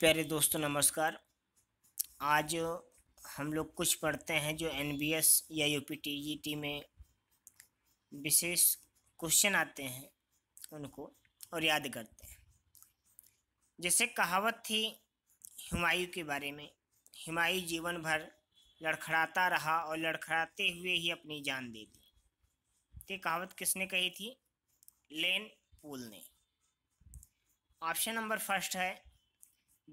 प्यारे दोस्तों नमस्कार आज हम लोग कुछ पढ़ते हैं जो एन बी एस या U P T G T में विशेष क्वेश्चन आते हैं उनको और याद करते हैं जैसे कहावत थी हुमायूं के बारे में हुमायूं जीवन भर लड़खड़ाता रहा और लड़खड़ाते हुए ही अपनी जान दे दी तो ये कहावत किसने कही थी लेन पूल ने ऑप्शन नंबर फर्स्ट है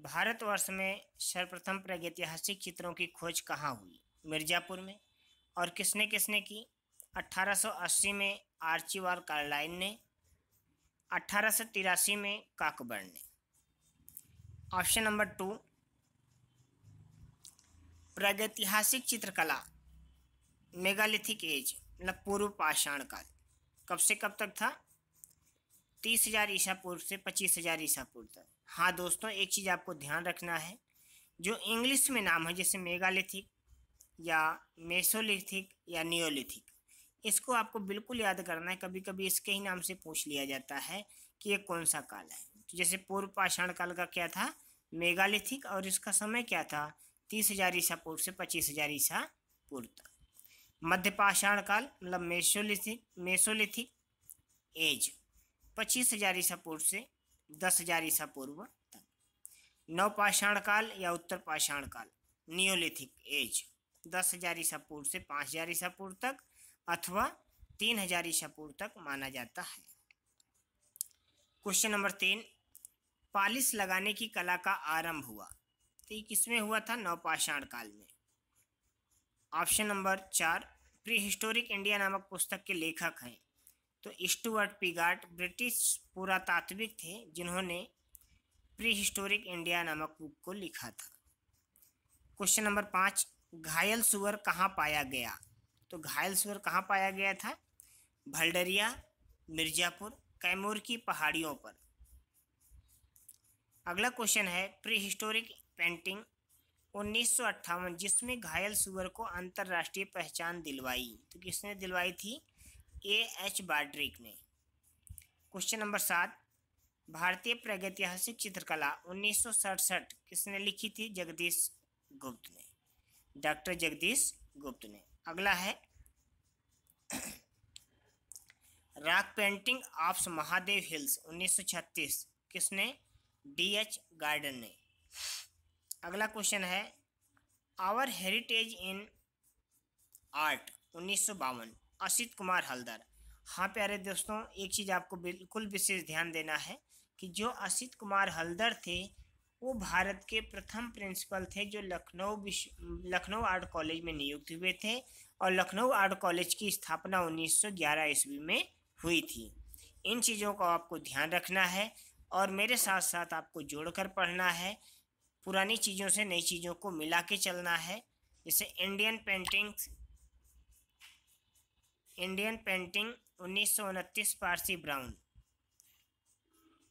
भारतवर्ष में सर्वप्रथम प्रागैतिहासिक चित्रों की खोज कहाँ हुई मिर्ज़ापुर में और किसने किसने की 1880 में आर्चीवार कार्लाइन ने अठारह में काकबर ने ऑप्शन नंबर टू प्रागैतिहासिक चित्रकला मेगालिथिक एज मतलब पूर्व पाषाण काल कब से कब तक था तीस हज़ार ईसा पूर्व से पच्चीस हज़ार ईसा पूर्व तक हाँ दोस्तों एक चीज़ आपको ध्यान रखना है जो इंग्लिश में नाम है जैसे मेगालिथिक या मेसोलिथिक या नियोलिथिक इसको आपको बिल्कुल याद करना है कभी कभी इसके ही नाम से पूछ लिया जाता है कि ये कौन सा काल है तो जैसे पूर्व पाषाण काल का क्या था मेगालिथिक और इसका समय क्या था तीस हजार ईसा पूर्व से पच्चीस हजार ईसा पूर्व तक मध्य पाषाण काल मतलब मेसोलिथिक मेसोलिथिक एज पच्चीस हजार ईसा पूर्व से दस हजार ईसा पूर्व तक नवपाषाण काल या उत्तर पाषाण काल नियोलिथिक एज दस हजार ईसा पूर्व से पाँच हजार ईसा पूर्व तक अथवा तीन हजार ईसा पूर्व तक माना जाता है क्वेश्चन नंबर तीन पालिस लगाने की कला का आरंभ हुआ तो ये किसमें हुआ था नवपाषाण काल में ऑप्शन नंबर चार प्री हिस्टोरिक इंडिया नामक पुस्तक के लेखक हैं तो स्टुअर्ट पिगार्ट ब्रिटिश पुरातात्विक थे जिन्होंने प्रीहिस्टोरिक इंडिया नामक बुक को लिखा था क्वेश्चन नंबर पाँच घायल सुअर कहाँ पाया गया तो घायल सुअर कहाँ पाया गया था भल्डरिया मिर्ज़ापुर कैमूर की पहाड़ियों पर अगला क्वेश्चन है प्रीहिस्टोरिक पेंटिंग उन्नीस जिसमें घायल सुअर को अंतर्राष्ट्रीय पहचान दिलवाई तो किसने दिलवाई थी ए एच बाड्रिक ने क्वेश्चन नंबर सात भारतीय प्रागैतिहासिक चित्रकला उन्नीस किसने लिखी थी जगदीश गुप्त ने डॉक्टर जगदीश गुप्त ने अगला है राग पेंटिंग ऑफ महादेव हिल्स 1936 किसने डी एच गार्डन ने अगला क्वेश्चन है आवर हेरिटेज इन आर्ट उन्नीस असित कुमार हल्दर हाँ प्यारे दोस्तों एक चीज़ आपको बिल्कुल विशेष ध्यान देना है कि जो असित कुमार हल्दर थे वो भारत के प्रथम प्रिंसिपल थे जो लखनऊ विश्व लखनऊ आर्ट कॉलेज में नियुक्त हुए थे और लखनऊ आर्ट कॉलेज की स्थापना 1911 ईस्वी में हुई थी इन चीज़ों को आपको ध्यान रखना है और मेरे साथ साथ आपको जोड़कर पढ़ना है पुरानी चीज़ों से नई चीज़ों को मिला के चलना है जैसे इंडियन पेंटिंग्स इंडियन पेंटिंग उन्नीस पारसी ब्राउन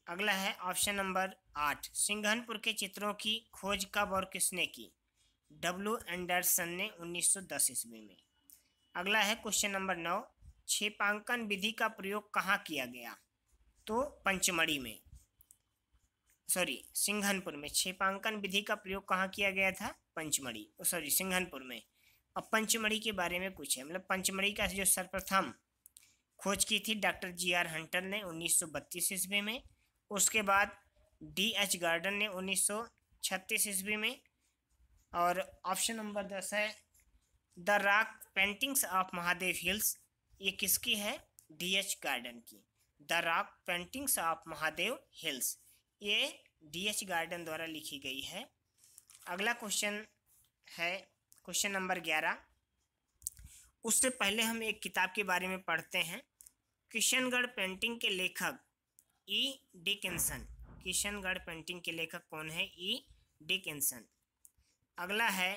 अगला है ऑप्शन नंबर आठ सिंघनपुर के चित्रों की खोज कब और किसने की डब्ल्यू एंडरसन ने 1910 ईस्वी में अगला है क्वेश्चन नंबर नौ छिपांकन विधि का प्रयोग कहाँ किया गया तो पंचमढ़ी में सॉरी सिंघनपुर में छिपांकन विधि का प्रयोग कहाँ किया गया था पंचमढ़ी सॉरी oh, सिंघनपुर में अब पंचमढ़ी के बारे में पूछे मतलब पंचमढ़ी का जो सर्वप्रथम खोज की थी डॉक्टर जी आर हंटर ने 1932 ईस्वी में उसके बाद डी एच गार्डन ने 1936 ईस्वी में और ऑप्शन नंबर दस है the rock paintings of Mahadev hills ये किसकी है डी एच गार्डन की the rock paintings of Mahadev hills ये डी एच गार्डन द्वारा लिखी गई है अगला क्वेश्चन है क्वेश्चन नंबर ग्यारह उससे पहले हम एक किताब के बारे में पढ़ते हैं किशनगढ़ पेंटिंग के लेखक E e. Dickinson Kishangarh painting के लेखक कौन है ई e. डिकिंसन अगला है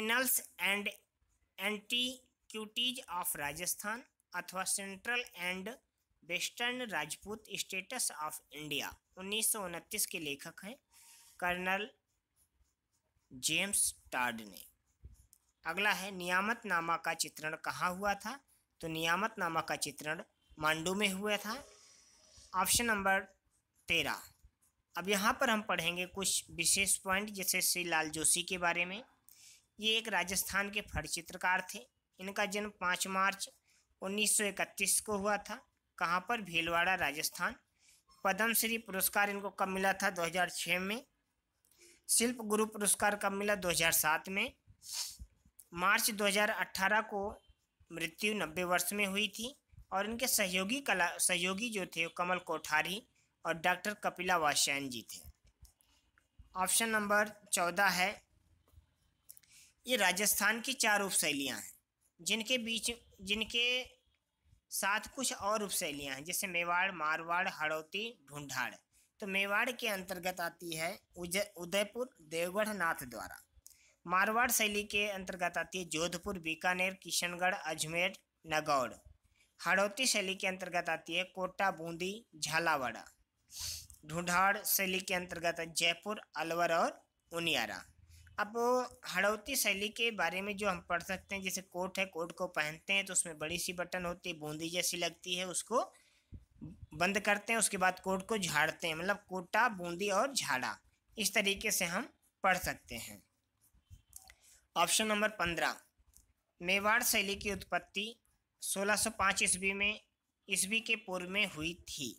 annals and antiquities of Rajasthan अथवा central and western Rajput states of India उन्नीस के लेखक हैं कर्नल जेम्स ताड ने अगला है नियामत नामा का चित्रण कहाँ हुआ था तो नियामत नामा का चित्रण मांडू में हुआ था ऑप्शन नंबर तेरह अब यहाँ पर हम पढ़ेंगे कुछ विशेष पॉइंट जैसे श्री लाल जोशी के बारे में ये एक राजस्थान के फट चित्रकार थे इनका जन्म पाँच मार्च 1931 को हुआ था कहाँ पर भीलवाड़ा राजस्थान पद्मश्री पुरस्कार इनको कब मिला था 2006 में शिल्प गुरु पुरस्कार कब मिला 2007 में मार्च 2018 को मृत्यु 90 वर्ष में हुई थी और इनके सहयोगी कला सहयोगी जो थे कमल कोठारी और डॉक्टर कपिला वाशैन जी थे ऑप्शन नंबर चौदह है ये राजस्थान की चार उपशैलियाँ हैं जिनके बीच जिनके साथ कुछ और उपशैलियाँ हैं जैसे मेवाड़ मारवाड़ हड़ौती ढूंढाड़ तो मेवाड़ के अंतर्गत आती है उदयपुर देवगढ़ नाथ द्वारा मारवाड़ शैली के अंतर्गत आती है जोधपुर बीकानेर किशनगढ़ अजमेर नगौड़ हड़ौती शैली के अंतर्गत आती है कोटा बूंदी झालावाड़ा ढूंढाड़ शैली के अंतर्गत जयपुर अलवर और उनियारा अब हड़ौती शैली के बारे में जो हम पढ़ सकते हैं जैसे कोट है कोट को पहनते हैं तो उसमें बड़ी सी बटन होती है बूंदी जैसी लगती है उसको बंद करते हैं उसके बाद कोट को झाड़ते हैं मतलब कोटा बूंदी और झाड़ा इस तरीके से हम पढ़ सकते हैं ऑप्शन नंबर पंद्रह मेवाड़ शैली की उत्पत्ति 1605 ईस्वी में ईस्वी के पूर्व में हुई थी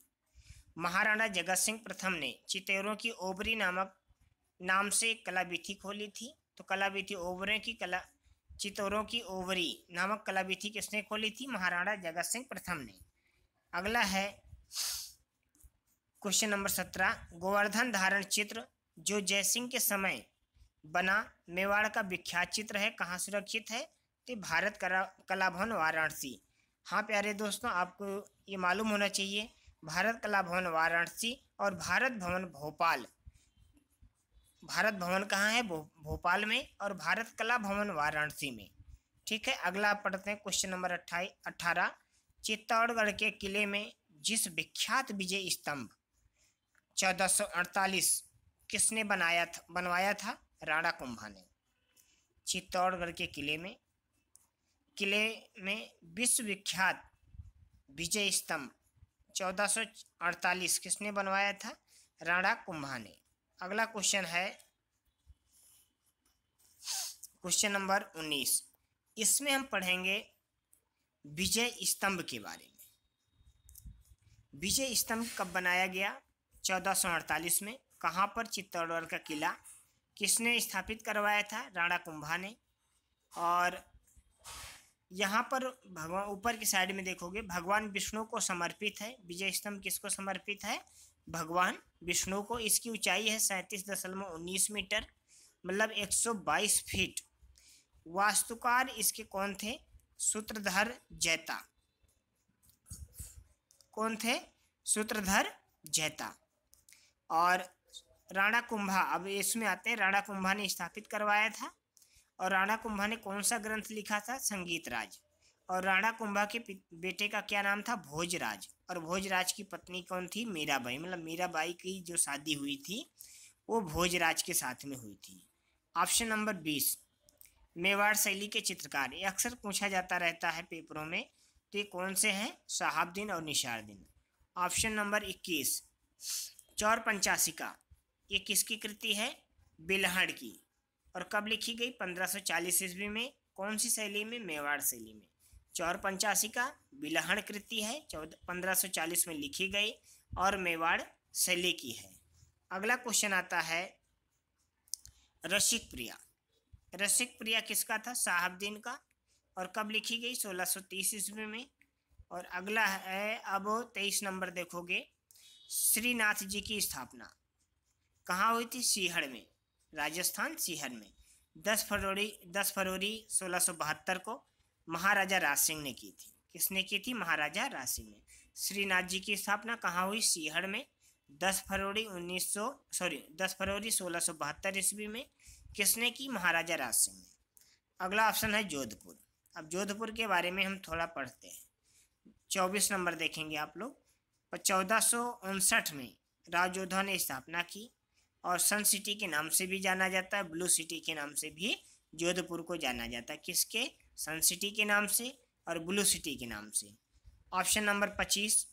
महाराणा जगत सिंह प्रथम ने चितौरों की ओबरी नामक नाम से कलाविथि खोली थी तो कलाविथी ओबरे की कला चितौरों की ओवरी नामक कलाविथी किसने खोली थी महाराणा जगत सिंह प्रथम ने अगला है क्वेश्चन नंबर सत्रह गोवर्धन धारण चित्र जो जयसिंह के समय बना मेवाड़ का विख्यात चित्र है कहाँ सुरक्षित है तो भारत कला भवन वाराणसी हाँ प्यारे दोस्तों आपको ये मालूम होना चाहिए भारत कला भवन वाराणसी और भारत भवन भोपाल भारत भवन कहाँ है भोपाल में और भारत कला भवन वाराणसी में ठीक है अगला पढ़ते हैं क्वेश्चन नंबर अट्ठाई अट्ठारह चित्तौड़गढ़ के किले में जिस विख्यात विजय स्तंभ 1448 किसने बनाया था बनवाया था राणा कुंभा ने चित्तौड़गढ़ के किले में किले में विश्वविख्यात विजय स्तंभ 1448 किसने बनवाया था राणा कुंभा ने अगला क्वेश्चन है क्वेश्चन नंबर 19 इसमें हम पढ़ेंगे विजय स्तंभ के बारे में विजय स्तंभ कब बनाया गया चौदह में कहाँ पर चित्तौड़गढ़ का किला किसने स्थापित करवाया था राणा कुंभा ने और यहाँ पर भगवान ऊपर की साइड में देखोगे भगवान विष्णु को समर्पित है विजय स्तंभ किसको समर्पित है भगवान विष्णु को इसकी ऊंचाई है सैंतीस दशमलव उन्नीस मीटर मतलब एक सौ बाईस फीट वास्तुकार इसके कौन थे सूत्रधर जैता कौन थे सूत्रधर जैता और राणा कुंभा अब इसमें आते हैं राणा कुंभा ने स्थापित करवाया था और राणा कुंभा ने कौन सा ग्रंथ लिखा था संगीत राज और राणा कुंभा के बेटे का क्या नाम था भोजराज और भोजराज की पत्नी कौन थी मीराबाई मतलब मीराबाई की जो शादी हुई थी वो भोजराज के साथ में हुई थी ऑप्शन नंबर बीस मेवाड़ शैली के चित्रकार ये अक्सर पूछा जाता रहता है पेपरों में ये कौन से हैं शहाबुद्दीन और निशारद्दीन ऑप्शन नंबर इक्कीस चौर पंचासी का ये किसकी कृति है बिलहड़ की और कब लिखी गई पंद्रह सौ चालीस ईस्वी में कौन सी शैली में मेवाड़ शैली में चौर पंचासी का बिलहण कृति है चौदह पंद्रह सौ चालीस में लिखी गई और मेवाड़ शैली की है अगला क्वेश्चन आता है रसिक प्रिया रसिक प्रिया किसका था साहबद्दीन का और कब लिखी गई 1630 ईस्वी में और अगला है अब तेईस नंबर देखोगे श्रीनाथ जी की स्थापना कहाँ हुई थी सीहड़ में राजस्थान सीहर में 10 फरवरी 10 फरवरी बहत्तर को महाराजा राज सिंह ने की थी किसने की थी महाराजा राज सिंह ने श्रीनाथ जी की स्थापना कहाँ हुई सीहड़ में 10 फरवरी 1900 सॉरी 10 फरवरी बहत्तर ईस्वी में किसने की महाराजा राज सिंह ने अगला ऑप्शन है जोधपुर अब जोधपुर के बारे में हम थोड़ा पढ़ते हैं चौबीस नंबर देखेंगे आप लोग चौदह में राजोधा ने स्थापना की और सन सिटी के नाम से भी जाना जाता है ब्लू सिटी के नाम से भी जोधपुर को जाना जाता है किसके सन सिटी के नाम से और ब्लू सिटी के नाम से ऑप्शन नंबर पच्चीस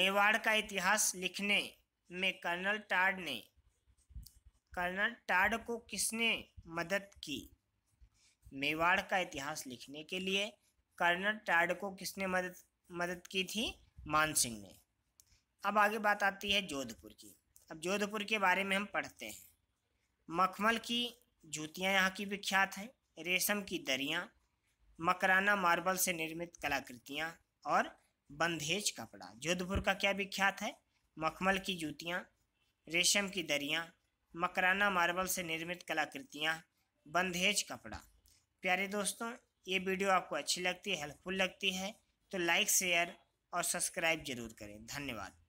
मेवाड़ का इतिहास लिखने में कर्नल टाड ने कर्नल टाड को किसने मदद की मेवाड़ का इतिहास लिखने के लिए कर्नल टाड को किसने मदद मदद की थी मानसिंह ने अब आगे बात आती है जोधपुर की अब जोधपुर के बारे में हम पढ़ते हैं मखमल की जूतियाँ यहाँ की विख्यात हैं रेशम की दरियाँ मकराना मार्बल से निर्मित कलाकृतियाँ और बंधेज कपड़ा जोधपुर का क्या विख्यात है मखमल की जूतियाँ रेशम की दरियाँ मकराना मार्बल से निर्मित कलाकृतियाँ बंधेज कपड़ा प्यारे दोस्तों ये वीडियो आपको अच्छी लगती है हेल्पफुल लगती है तो लाइक शेयर और सब्सक्राइब जरूर करें धन्यवाद